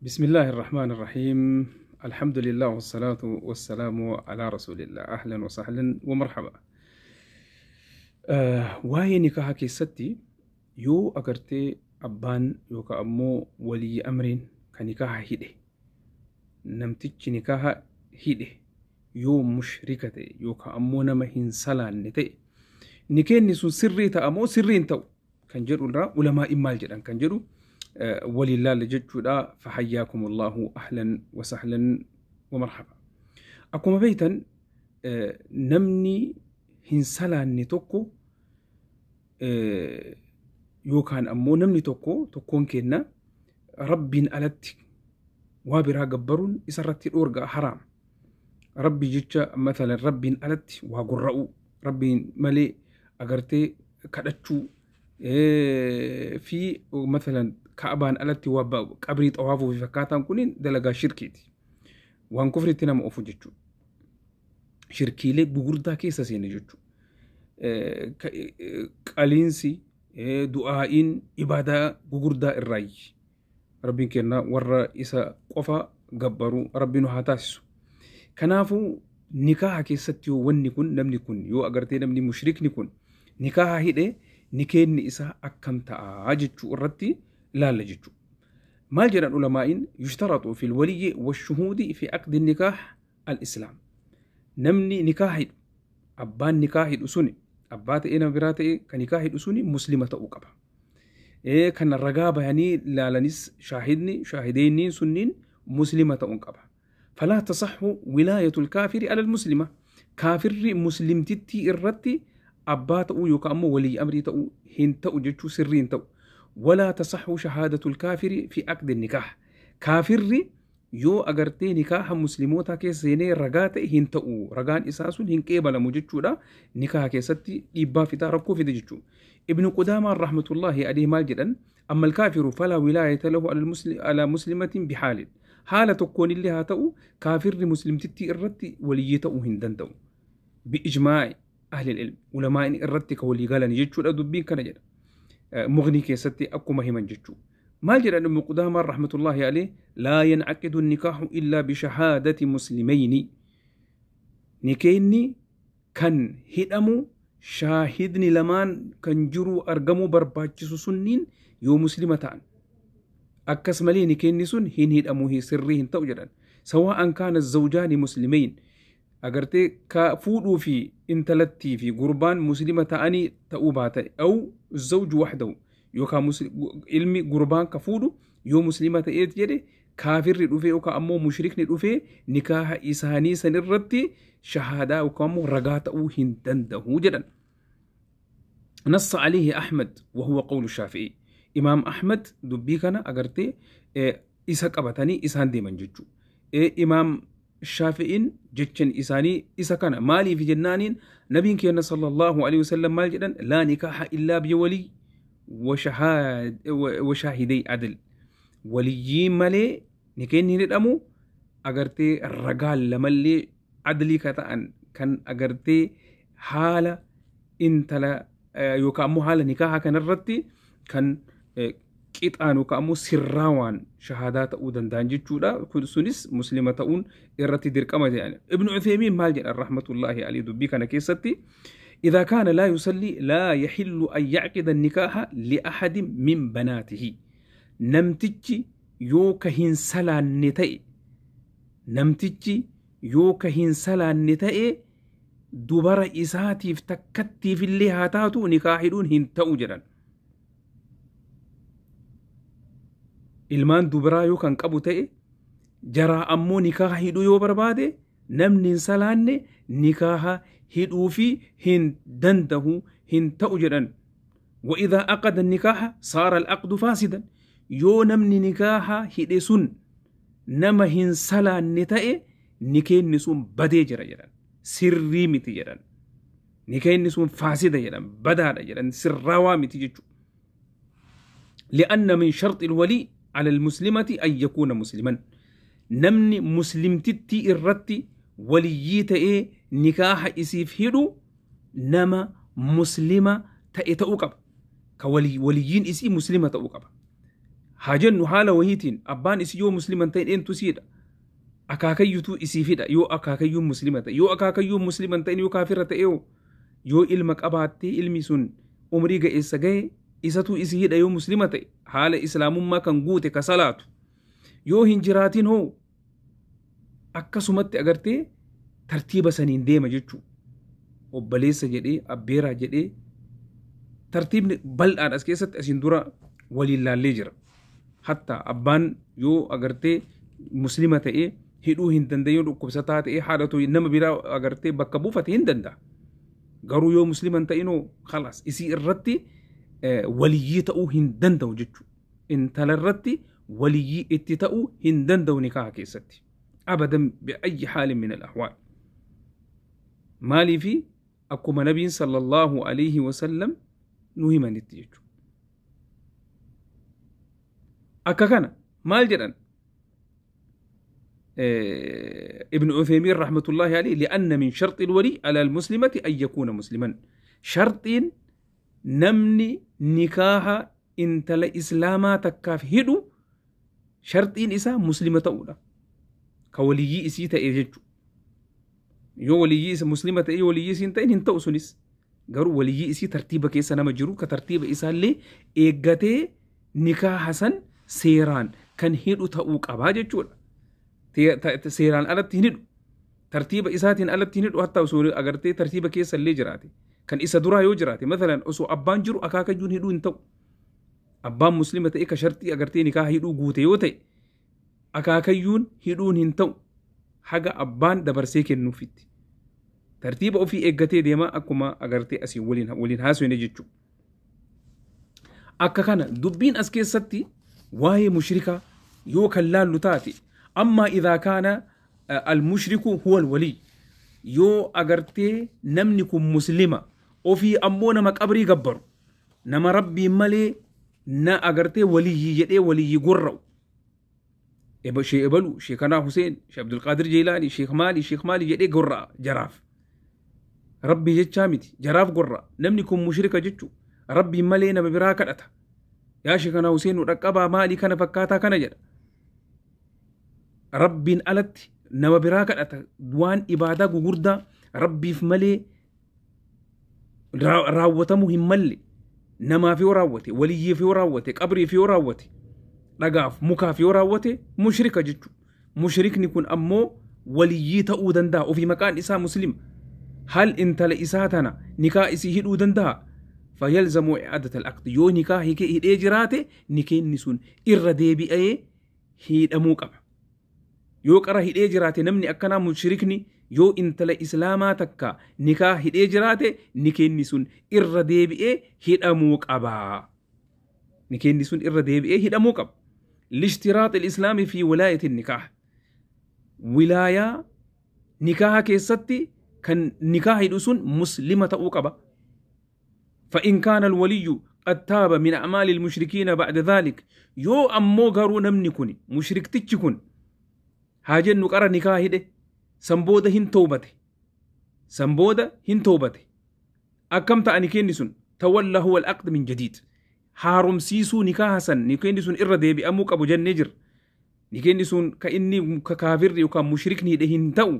بسم الله الرحمن الرحيم الحمد لله والصلاة والسلام على رسول الله أهلا وسهلا ومرحبا آه نكاها كي ستي يو أكرتي أبان يو كأمو ولي أمرين كنكاها هيده نمتج نكاها هيده يو مشركتي يو كأمو نمهن سلان نتي نكين نسو سري تأمو سرين تو كان جرو الرا علماء إمال جدا كان جرو ወሊላል ጀቹዳ ፈሐያኩም ላሁ አህለን ወሰህለን ወመርሓባ። አኩመ ነምኒ ሂንሰላኒ ቶኮ ዮካን አሞ ነምኒ ቶኮ ቶኮን ኬና ረቢን አለት ዋቢራ ገበሩን ይሰረት ዶርጋ ሐራም ረቢ ጅቻ መተለን ረቢን አለት ዋጉረኡ ረቢን መሌ አገርቴ ከደቹ ፊ መተለን Kaabaan alatti qabrii xawaafuuf fakkaataan kun dalagaa shirkiiti. Waan kufritti nama ofuu jechuudha. Shirkiilee gugurdaa keessa seena jechuudha. Qaliinsi, du'aa'iin, ibaadaa gugurdaa irraayi. Rabbiin kennaa warra isa qofa gabbaruu rabbiin haa taasisu. Kanaafuu nikaaha keessatti yoo wanni kun namni kun yoo agartee namni mushrikni kun nikaaha hidhee nikeenni isaa akkam ta'a jechuu irratti. لا لجج جرى العلماء يشترط في الولي والشهود في عقد النكاح الإسلام نمني نكاح أبان نكاح أسوني أبات إنا براتي كنكاح أسوني مسلمة أقبا إيه كان الرقابة يعني لا لنس شاهدني شاهدين سنين مسلمة أقبا فلا تصح ولاية الكافر على المسلمة كافر مسلم تتي الرتي أبات أو يقام ولي أمري تأو هين تأو جتشو سرين تأو ولا تصح شهادة الكافر في عقد النكاح كافر يو أغرتي نكاح مسلموتا كيسيني رغات هنتو رغان إساسون هنكيبا لمجدشو دا نكاح كيساتي إبا فتا ركو في دجتو. ابن قدامة رحمة الله عليه ما أما الكافر فلا ولاية له على, المسل... على مسلمة بحال حالة تكون اللي هاتو كافر مسلم تتي الرتي وليتو هندنتو بإجماع أهل العلم ولما إن الرتي كولي قال نجتشو دبين كنجد مغني كيستي أكو مهما جتشو ما جرى أن مقدام رحمة الله عليه لا ينعقد النكاح إلا بشهادة مسلمين نكيني كان هدمو شاهدني لمان كان جرو أرقمو برباتشسو سنين يو مسلمتان أكاس مالي نكيني سن هين هدمو هي سرهن توجدان سواء كان الزوجان مسلمين agartee ka fuudhuu fi intalattii fi gurbaan muslima ta'anii ta'uu baata au zawju waxdahu yookaan ilmi gurbaan ka fuudhu yoo muslima ta'eet jedhe kaafirri dhufee yookaan ammoo mushrikni dhufee nikaaha isaanii san irratti shahaadaa yookaan ammoo ragaa ta'uu hin danda'u jedhan. نص عليه أحمد وهو قول الشافعي إمام أحمد دبي كان أغرتي إيه إسا قبتني إسان ديمن ججو إيه إمام الشافعين جتشن إساني إسا كان مالي في جنان نبي كينا صلى الله عليه وسلم مال جدا لا نكاح إلا بولي وشهاد وشاهدي عدل ولي مالي نكين ندمو أغرتي الرجال لمالي عدلي كتان كان أغرتي حالة انتلا آه، يوكا يوكامو حالة نكاحة كان الرتي كان آه، qixaanu ka'amu sirraa waan shahaadaa ta'uu danda'an jechuudha kun sunis muslima ta'uun irratti dirqama jedhan ibnu cufeemiin maal jedhan rahmatullaahi alii dubbii kana keessatti إذا كان لا يصلي لا يحل أن يعقد النكاح لأحد من بناته نمتج يوك هنسلا نتئ نمتج يوك هنسلا نتئ دبر إساتي في تكتي في اللي هاتاتو نكاح دون هنتو جرن ilmaan dubiraa yoo kan qabu ta'e jaraa ammoo nikaaha hidhuu yoo barbaade namni hin salaanne nikaaha hidhuufi hin dandahu hin ta'u jedhan وإذا أقد النكاح صار العقد فاسدا يو نمني نكاح هدسون نما هنسلا نتاء نكين نسون بدي جرا جران سري متي جران نكين نسون فاسدا جران بدا جران سروا متي جران لأن من شرط الولي على المسلمة أن يكون مسلما نمني مسلمتتي إرتي وليت إيه نكاح إسيف هيرو نما مسلمة تأتأوكب كولي وليين إسي مسلمة تأوكب حاجة نحالة وهيتين أبان إسي يو مسلما تأين إنتو سيدا akaakayyutu isiifidha yoo akaakayyuun muslima ta'e yoo akaakayyuun musliman ta'in yoo kaafirra ta'e yoo ilma qabaattee ilmi sun umrii ga'eessa ga'e isatu isi hidha yoo muslima ta'e haala islaamummaa kan guute ka salaatu yoo hin jiraatin hoo akkasumatti agartee tartiiba saniin deema jechuu obboleessa jedhee abbeeraa jedhee tartiibni bal'aan as keessatti asiin dura waliin laallee hatta abbaan yo agarte muslimate ta'ee hidhuu hin danda'e yoo dhukkubsataa ta'ee haadhatu nama biraa agartee bakka buufate hin danda'a garuu yoo musliman ta'inoo khalaas irratti وليي تاو هندن دو جتشو انتا لرتي وليي اتي هندن دو نكاها كيستي ابدا بأي حال من الأحوال مالي في أكو نبي صلى الله عليه وسلم نهيما نتيجو أكا كان مال جران ابن عثيمين رحمة الله عليه لأن من شرط الولي على المسلمة أن يكون مسلما شرطين namni nikaaha intala islaamaa takkaaf hidhu sharxiin isaa muslima ta'uudha. Ka waliyyii isii ta'e jechuudha. Yoo waliyyii isa muslima ta'e waliyyii isiin ta'in hin ta'u sunis garuu waliyyii isii tartiiba keessa nama jiru ka tartiiba isaallee eeggatee nikaaha san seeraan kan hidhu ta'uu qabaa jechuudha. Seeraan alatti hin hidhu. Tartiiba isaatiin alatti hin hidhu hattaa agartee tartiiba keessa illee jiraate. كان إسا دورها يوجراتي مثلا أسو أبان جرو أكاكا جون هدو انتو أبان مسلمة إكا شرطي أغرتي نكاها هدو قوتي يوتي أكاكا جون هدو انتو حقا أبان دبرسيك النوفيت ترتيب أو في إقاتي ديما أكما أغرتي أسي ولين, ولين هاسو ينجيجو أكا كان دبين أسكي ستي واهي مشركة يو كلال لتاتي أما إذا كان المشرك هو الولي يو أغرتي نمنكم مسلمة ofii ammoo nama qabrii gabbaru nama rabbiin malee na agartee waliyyii jedhee waliyyii gorra'u shee ebalu shee kanaa huseen shee abdulqaadir jeelaanii sheek maalii sheek maalii jedhee gorra'a jaraaf rabbii jechaa miti jaraaf gorra'a namni kun mushrika jechu rabbiin malee nama biraa kadhata yaa shee kanaa huseen nu dhaqqabaa maalii kana fakkaataa kana jedha rabbiin alatti nama biraa kadhata waan ibaadaa gugurdaa rabbiif malee raawwatamuu hin malle namaaf yoo raawwate waliyyeef yoo raawwate qabriif yoo raawwate dhagaaf mukaaf yoo raawwate mushrika jechuudha. Mushrikni kun ammoo waliyyii ta'uu danda'a ofii maqaan isaa muslim hal intala isaa tana nikaa isii hidhuu danda'a. fayyalzamoo i'aadata al'aqdi yoo nikaa hidhee jiraate nikeenni sun irra deebi'ee hidhamuu qaba. yoo qara hidhee jiraate namni akkanaa mushrikni yoo intala islaamaa takka nikaa hidhee jiraate ni kenni sun irra deebi'ee hidhamuu qaba. Ni kenni sun irra deebi'ee hidhamuu qaba. Lishtiraat islaamii fi wilaayatiin nikaa. Wilaayaa nikaa keessatti kan nikaa hidhu sun muslima ta'uu qaba. فإن كان الولي قد تاب من أعمال المشركين بعد ذلك يو أمو غارو نمني كوني مشرك تيجي كوني haa jennu qara nikaa hidhe san booda hin toobate san booda hin toobate akkam ta'ani kenni sun tawallahu wal aqd min jadiid haaromsiisuu nikaa san nikeenni sun irra deebi'amuu qabu jennee jirra nikeenni sun ka inni ka kaafirri yookaan mushrikni hidhe hin ta'u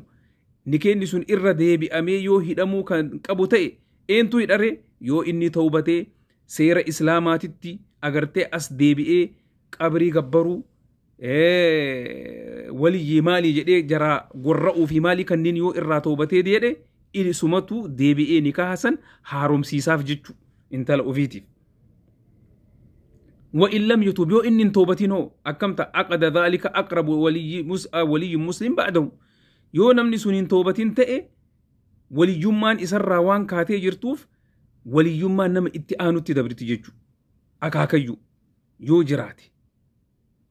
nikeenni sun irra deebi'amee yoo hidhamuu kan qabu ta'e eentu hidhare yoo inni taubatee seera islaamaatitti agartee as deebi'ee qabrii gabbaruu waliyyi maalii jedhee jaraa gurra'uu fi maalii kanneen yoo irraa toobate jedhee inni deebi'ee ni kaasan haaromsiisaaf jechuudha intala ofiitin. Wa illaa mi'a yoo inni hin toobatin hoo akkam ta'a Akka davaalika akraba walii musha yoo namni sun hin ta'e waliyyummaan isarraa waan kaatee jirtuuf waliyyummaan nama itti aanutti dabriti jechuudha. akaakayyu yoo jiraate.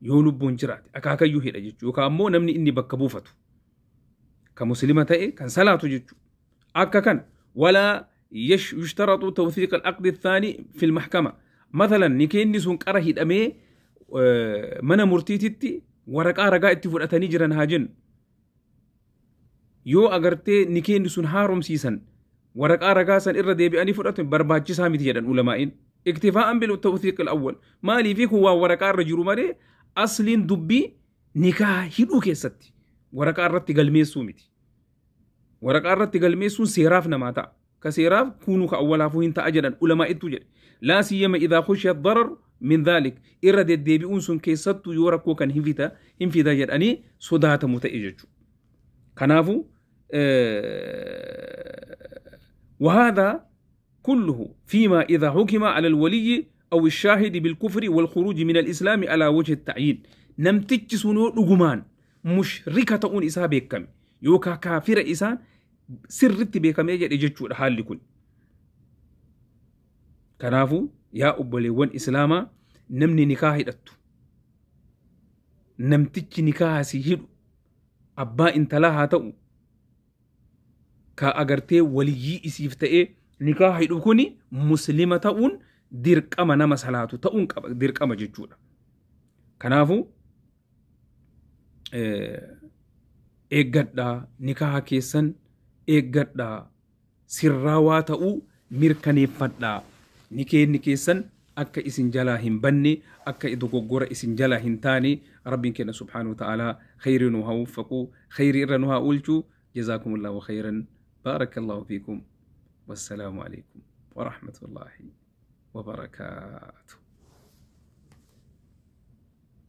yoo lubbuun jiraate akaakayyuu hidha jechuudha yookaan ammoo namni inni bakka buufatu kan muslima ta'e kan salaatu jechuudha akka kan walaa yushtaratu tawfiiq al-aqdi thaani fil maxkama mathalan ni kenni sun qara hidhamee mana murtiititti waraqaa ragaa itti fudhatanii jiran haa jennu yoo agartee ni kenni sun haaromsiisan waraqaa ragaa san irra deebi'anii fudhatu barbaachisaa miti jedhan ulamaa'iin iktifaa'an bil tawfiiq al-awwal maaliif kun waa waraqaa irra jiru malee أصلين دبي نكاه هيدو كيساتي ورقة أردت قلمي سوميتي ورقة أردت قلمي سون سيراف نماتا كسيراف كونو كأولا فوهين تأجدان علماء التجار لا سيما إذا خشي الضرر من ذلك إرادة ديبي أنسون كيساتو يوركو كان هنفتا هنفتا جداني صداتا متأججو كنافو أه وهذا كله فيما إذا حكم على الولي أو الشاهد بالكفر والخروج من الإسلام على وجه التعيين نمتج سنو رغمان مشركة تقون إسا بيكم يوكا كافر إسا سرت بيكم يجد إججو الحال لكون كنافو يا أبلي وان إسلاما نمني نكاهي دتو نمتج نكاه سيهدو أبا انتلاها تقو كا أغرتي وليي إسيفتئي تأي نكاهي دوكوني مسلمة أون dirqama nama salaatu ta'uun qaba dirqama jechuudha. Kanaafuu eeggadhaa nikaa keessan eeggadhaa sirraa waa ta'uu mirkaneeffadhaa nikeenni keessan akka isin jalaa hin banne akka dogoggora isin jalaa hin taane rabbiin kenna subhaanahu ta'aalaa khayri nu haa uffaqu khayri irra nu haa oolchu جزاكم الله خيرا بارك الله فيكم والسلام عليكم ورحمة وبركاته